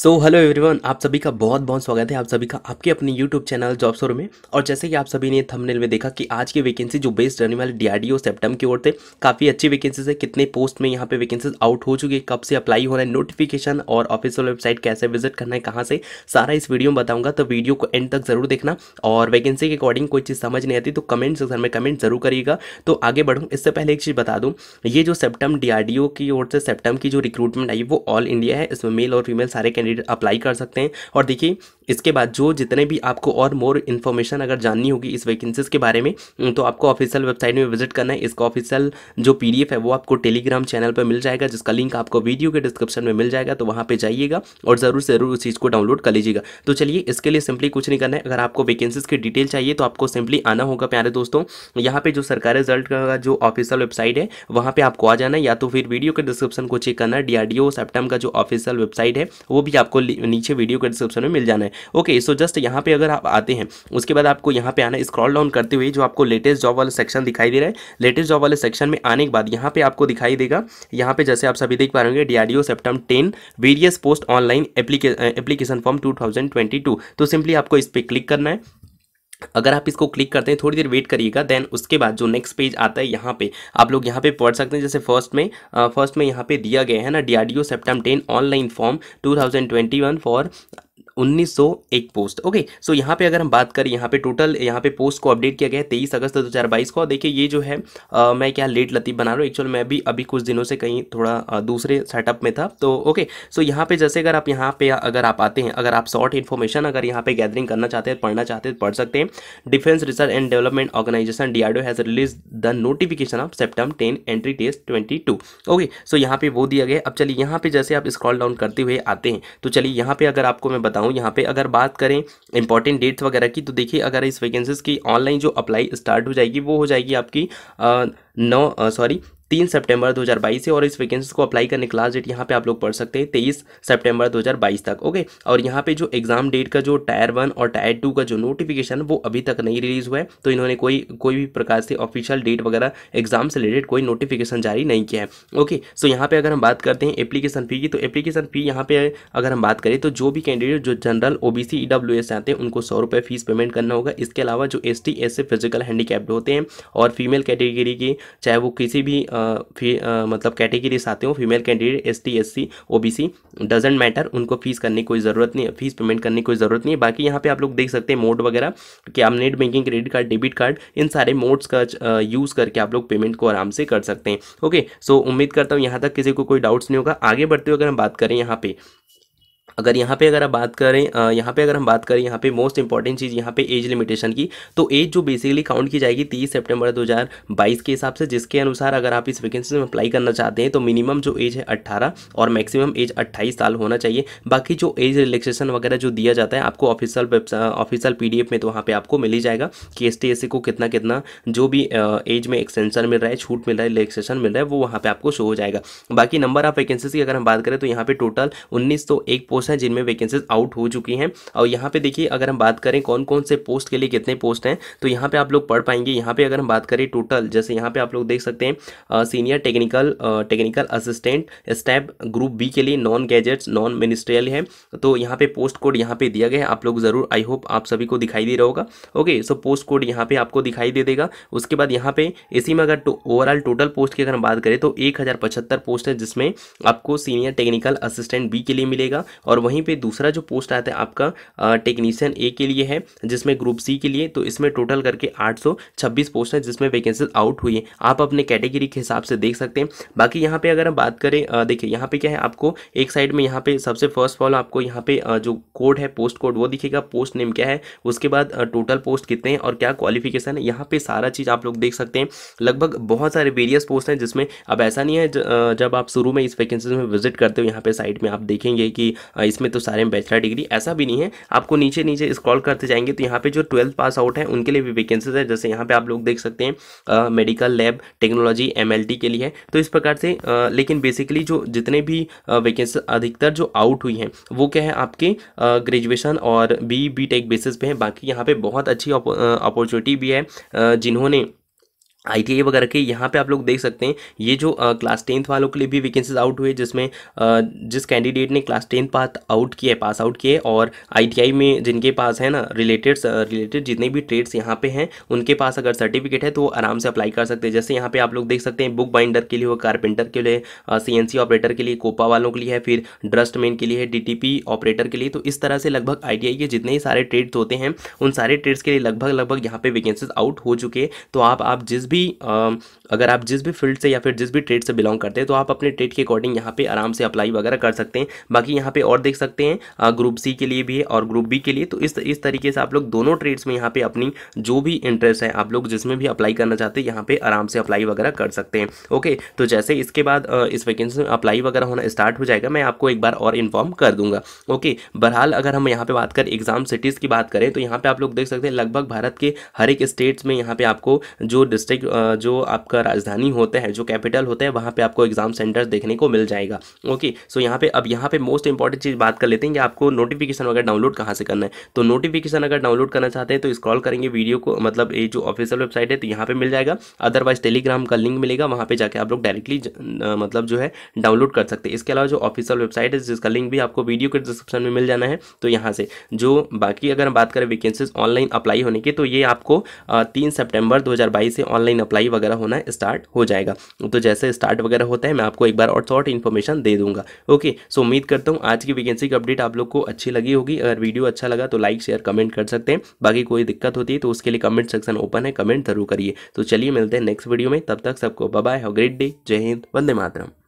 so hello everyone आप सभी का बहुत बहुत स्वागत है आप सभी का आपके अपने यूट्यूब चैनल जॉब शोर में और जैसे कि आप सभी ने थंबनेल में देखा कि आज की वैकेंसी जो बेस्ड रहने वाले डीआरडीओ सेप्टम की ओर से काफ़ी अच्छी वैकेंसीज है कितने पोस्ट में यहाँ पे वैकेंसीज आउट हो चुकी है कब से अप्लाई होना है नोटिफिकेशन और ऑफिशियल वेबसाइट कैसे विजिट करना है कहाँ से सारा इस वीडियो में बताऊँगा तो वीडियो को एंड तक जरूर देखना और वैकेंसी के अकॉर्डिंग कोई चीज़ समझ नहीं आती तो कमेंट सेक्शन में कमेंट जरूर करिएगा तो आगे बढ़ूँ इससे पहले एक चीज़ बता दूँ ये जो सेप्टम डी की ओर से सेप्टम की जो रिक्रूटमेंट आई वो ऑल इंडिया है इसमें मेल और फीमेल सारे कैंडिडेट अप्लाई कर सकते हैं और देखिए इसके बाद जो जितने भी आपको और मोर इन्फॉर्मेशन अगर जाननी होगी इस वैकेंसीज के बारे में तो आपको ऑफिशियल वेबसाइट में विजिट करना है इसका ऑफिशियल जो पी है वो आपको टेलीग्राम चैनल पर मिल जाएगा जिसका लिंक आपको वीडियो के डिस्क्रिप्शन में मिल जाएगा तो वहाँ पर जाइएगा और ज़रूर ज़रूर उस चीज़ को डाउनलोड कर लीजिएगा तो चलिए इसके लिए सिंपली कुछ नहीं करना है अगर आपको वैकेंसीज की डिटेल चाहिए तो आपको सिंपली आना होगा प्यारे दोस्तों यहाँ पर जो सरकारी रिजल्ट का जो ऑफिशियल वेबसाइट है वहाँ पर आपको आ जाना है या तो फिर वीडियो के डिस्क्रिप्शन को चेक करना है डी आर का जो ऑफिशियल वेबसाइट है वो भी आपको नीचे वीडियो के डिस्क्रिप्शन में मिल जाना है ओके सो जस्ट यहाँ पे अगर आप आते हैं उसके बाद आपको यहाँ पे आना स्क्रॉल डाउन करते हुए जो आपको लेटेस्ट जॉब वाला सेक्शन दिखाई दे रहा है लेटेस्ट जॉब वाले सेक्शन में आने के बाद यहाँ पे आपको दिखाई देगा यहाँ पे जैसे आप सभी देख पा रहे होंगे D CEPTAM ten various post online application form two तो सिंपली आपको इस पर क्लिक करना है अगर आप इसको क्लिक करते हैं थोड़ी देर वेट करिएगा देन उसके बाद जो नेक्स्ट पेज आता है यहाँ पे आप लोग यहाँ पे पढ़ सकते हैं जैसे फर्स्ट में फर्स्ट में यहाँ पे दिया गया है ना D R D O CEPTAM ten online form two thousand twenty one for उन्नीस पोस्ट ओके सो यहाँ पे अगर हम बात करें यहाँ पे टोटल यहाँ पे पोस्ट को अपडेट किया गया है तेईस अगस्त बाईस को और देखिए ये जो है आ, मैं क्या लेट लतीफ बना रहा हूँ एक्चुअल मैं भी अभी कुछ दिनों से कहीं थोड़ा आ, दूसरे सेटअप में था तो ओके सो यहाँ पे जैसे अगर आप यहाँ पे अगर आप आते हैं अगर आप शॉर्ट इन्फॉर्मेशन अगर यहाँ पे गैदरिंग करना चाहते हैं पढ़ना चाहते हैं पढ़ सकते हैं defence research and development organisation D has release the notification of CEPTAM ten entry test twenty okay so यहाँ पे वो दिया गया अब चलिए यहाँ पे जैसे आप स्क्रॉल डाउन करते हुए आते हैं तो चलिए यहाँ पे अगर आपको मैं हूँ यहाँ पे अगर बात करें इंपॉर्टेंट डेट्स वगैरह की तो देखिए अगर इस वैकेंसीज की ऑनलाइन जो अप्लाई स्टार्ट हो जाएगी वो हो जाएगी आपकी नौ सॉरी तीन सितंबर 2022 है और इस वैकेंसी को अप्लाई करने लास्ट डेट यहाँ पे आप लोग पढ़ सकते हैं तेईस सितंबर 2022 तक ओके और यहाँ पे जो एग्जाम डेट का जो टायर वन और टायर टू का जो नोटिफिकेशन वो अभी तक नहीं रिलीज हुआ है तो इन्होंने कोई कोई भी प्रकार से ऑफिशियल डेट वगैरह एग्जाम से रिलेटेड कोई नोटिफिकेशन जारी नहीं किया है ओके सो यहाँ पर अगर हम बात करते हैं एप्लीकेशन फी की तो एप्लीकेशन फी यहाँ पे अगर हम बात करें तो जो भी कैंडिडेट जो जनरल ओ बी सी आते हैं उनको सौ रुपये फीस पेमेंट करना होगा इसके अलावा जो एस टी एस से फिजिकल हैंडीकैप्ड होते हैं और फीमेल कैटेगरी के चाहे वो किसी भी आ, आ, मतलब कैटेगरीज आते हो female candidate S T S C O B C doesn't matter उनको फीस करने की कोई ज़रूरत नहीं है फीस पेमेंट करने की कोई ज़रूरत नहीं है बाकी यहाँ पे आप लोग देख सकते हैं मोड वगैरह कि आप net banking credit card debit card इन सारे मोड्स का यूज़ करके आप लोग पेमेंट को आराम से कर सकते हैं ओके सो उम्मीद करता हूँ यहाँ तक किसी को कोई डाउट्स नहीं होगा आगे बढ़ते हुए अगर हम बात करें यहाँ पर अगर यहाँ पे अगर आप बात करें यहाँ पे अगर हम बात करें यहाँ पे मोस्ट इंपॉर्टेंट चीज़ यहाँ पे एज लिमिटेशन की तो एज जो बेसिकली काउंट की जाएगी 30 सितंबर 2022 के हिसाब से जिसके अनुसार अगर आप इस वैकेंसी में अप्लाई करना चाहते हैं तो मिनिमम जो एज है 18 और मैक्सिमम एज 28 साल होना चाहिए बाकी जो एज रिलेक्सेशन वगैरह जो दिया जाता है आपको वेबसाइट ऑफिसल पी में तो वहाँ पर आपको मिल ही जाएगा कि एस टी को कितना कितना जो भी एज में एक्सटेंशन मिल रहा है छूट मिल रहा है रिलेक्सेशन मिल रहा है वो वहाँ पर आपको शो हो जाएगा बाकी नंबर ऑफ वैकेंसीज की अगर हम बात करें तो यहाँ पर टोटल उन्नीस तो एक पोस्ट हैं जिनमें वैकेंसीज आउट हो चुकी हैं और यहाँ पे देखिए अगर हम बात करें कौन कौन से पोस्ट के लिए कितने पोस्ट हैं तो यहाँ पे आप लोग पढ़ पाएंगे यहाँ पे अगर हम बात करें टोटल जैसे यहाँ पे आप लोग देख सकते हैं सीनियर टेक्निकल टेक्निकल असिस्टेंट स्टैप ग्रुप बी के लिए नॉन गैजेट्स नॉन मिनिस्ट्रियल है तो यहाँ पे पोस्ट कोड यहाँ पे दिया गया है आप लोग ज़रूर आई होप आप सभी को दिखाई दे रहा होगा ओके सो पोस्ट कोड यहाँ पे आपको दिखाई दे देगा उसके बाद यहाँ पे इसी में अगर ओवरऑल टोटल पोस्ट की अगर हम बात करें तो एक पोस्ट है जिसमें आपको सीनियर टेक्निकल असिस्टेंट बी के लिए मिलेगा और वहीं पे दूसरा जो पोस्ट आता है आपका टेक्नीशियन ए के लिए है जिसमें ग्रुप सी के लिए तो इसमें टोटल करके 826 पोस्ट है जिसमें वैकेंसीज आउट हुई है आप अपने कैटेगरी के हिसाब से देख सकते हैं बाकी यहाँ पे अगर हम बात करें देखिए यहाँ पे क्या है आपको एक साइड में यहाँ पे सबसे फर्स्ट ऑल आपको यहाँ पे जो कोड है पोस्ट कोड वो दिखेगा पोस्ट नेम क्या है उसके बाद टोटल पोस्ट कितने हैं और क्या क्वालिफिकेशन है यहाँ पे सारा चीज़ आप लोग देख सकते हैं लगभग बहुत सारे वेरियस पोस्ट हैं जिसमें अब ऐसा नहीं है जब आप शुरू में इस वैकेंसी में विजिट करते हो यहाँ पे साइड में आप देखेंगे कि इसमें तो सारे में बैचलर डिग्री ऐसा भी नहीं है आपको नीचे नीचे स्क्रॉल करते जाएंगे तो यहाँ पे जो ट्वेल्थ पास आउट है उनके लिए भी वैकेंसीज है जैसे यहाँ पे आप लोग देख सकते हैं मेडिकल लैब टेक्नोलॉजी एम के लिए है तो इस प्रकार से आ, लेकिन बेसिकली जो जितने भी वैकेंसी अधिकतर जो आउट हुई हैं वो क्या है आपके ग्रेजुएशन और बी बी टेक बेसिस पे हैं बाकी यहाँ पर बहुत अच्छी अपॉर्चुनिटी भी है जिन्होंने आई टी वगैरह के यहाँ पे आप लोग देख सकते हैं ये जो क्लास टेंथ वालों के लिए भी वैकेंसीज आउट हुए जिसमें आ, जिस कैंडिडेट ने क्लास टेंथ पास आउट किए पास आउट किए और आईटीआई में जिनके पास है ना रिलेटेड रिलेटेड जितने भी ट्रेड्स यहाँ पे हैं उनके पास अगर सर्टिफिकेट है तो आराम से अप्लाई कर सकते हैं जैसे यहाँ पर आप लोग देख सकते हैं बुक बाइंडर के लिए हो कारपेंटर के लिए सी ऑपरेटर के लिए कोपा वालों के लिए है फिर ड्रस्टमैन के लिए है डी ऑपरेटर के लिए तो इस तरह से लगभग आई के जितने ही सारे ट्रेड्स होते हैं उन सारे ट्रेड्स के लिए लगभग लगभग यहाँ पर वैकेंसीज आउट हो चुके हैं तो आप जिस भी अगर आप जिस भी फील्ड से या फिर जिस भी ट्रेड से बिलोंग करते हैं तो आप अपने ट्रेड के अकॉर्डिंग यहाँ पे आराम से अप्लाई वगैरह कर सकते हैं बाकी यहाँ पे और देख सकते हैं ग्रुप सी के लिए भी है और ग्रुप बी के लिए तो इस इस तरीके से आप लोग दोनों ट्रेड्स में यहाँ पे अपनी जो भी इंटरेस्ट है आप लोग जिसमें भी अप्लाई करना चाहते हैं यहाँ पे आराम से अप्लाई वगैरह कर सकते हैं ओके तो जैसे इसके बाद इस वैकेंसी में अप्लाई वगैरह होना स्टार्ट हो जाएगा मैं आपको एक बार और इन्फॉर्म कर दूंगा ओके बहरहाल अगर हम यहाँ पर बात करें एग्जाम सिटीज़ की बात करें तो यहाँ पर आप लोग देख सकते हैं लगभग भारत के हर एक स्टेट्स में यहाँ पर आपको जो डिस्ट्रिक्ट जो आपका राजधानी होता है जो कैपिटल होता है वहाँ पे आपको एग्जाम सेंटर्स देखने को मिल जाएगा ओके सो यहाँ पे अब यहाँ पे मोस्ट इंपॉर्टेंट चीज़ बात कर लेते हैं कि आपको नोटिफिकेशन वगैरह डाउनलोड कहाँ से करना है तो नोटिफिकेशन अगर डाउनलोड करना चाहते हैं तो स्क्रॉल करेंगे वीडियो को मतलब ये जो ऑफिशियल वेबसाइट है तो यहाँ पर मिल जाएगा अदरवाइज टेलीग्राम का लिंक मिलेगा वहाँ पर जाकर आप लोग डायरेक्टली मतलब जो है डाउनलोड कर सकते हैं इसके अलावा जो ऑफिशियल वेबसाइट है जिसका लिंक भी आपको वीडियो के डिस्क्रिप्शन में मिल जाना है तो यहाँ से जो बाकी अगर हम बात करें वैकेंसीज ऑनलाइन अप्लाई होने की तो ये आपको तीन सेप्टेम्बर दो से ऑनलाइन ऑनलाइन अप्लाई वगैरह होना स्टार्ट हो जाएगा तो जैसे स्टार्ट वगैरह होता है मैं आपको एक बार और शॉर्ट इन्फॉर्मेशन दे दूंगा ओके सो उम्मीद करता हूँ आज की वैकेंसी की अपडेट आप लोग को अच्छी लगी होगी अगर वीडियो अच्छा लगा तो लाइक शेयर कमेंट कर सकते हैं बाकी कोई दिक्कत होती है तो उसके लिए कमेंट सेक्शन ओपन है कमेंट जरूर करिए तो चलिए मिलते हैं नेक्स्ट वीडियो में तब तक सबको बाय हैव ग्रेट डे जय हिंद वंदे मातरम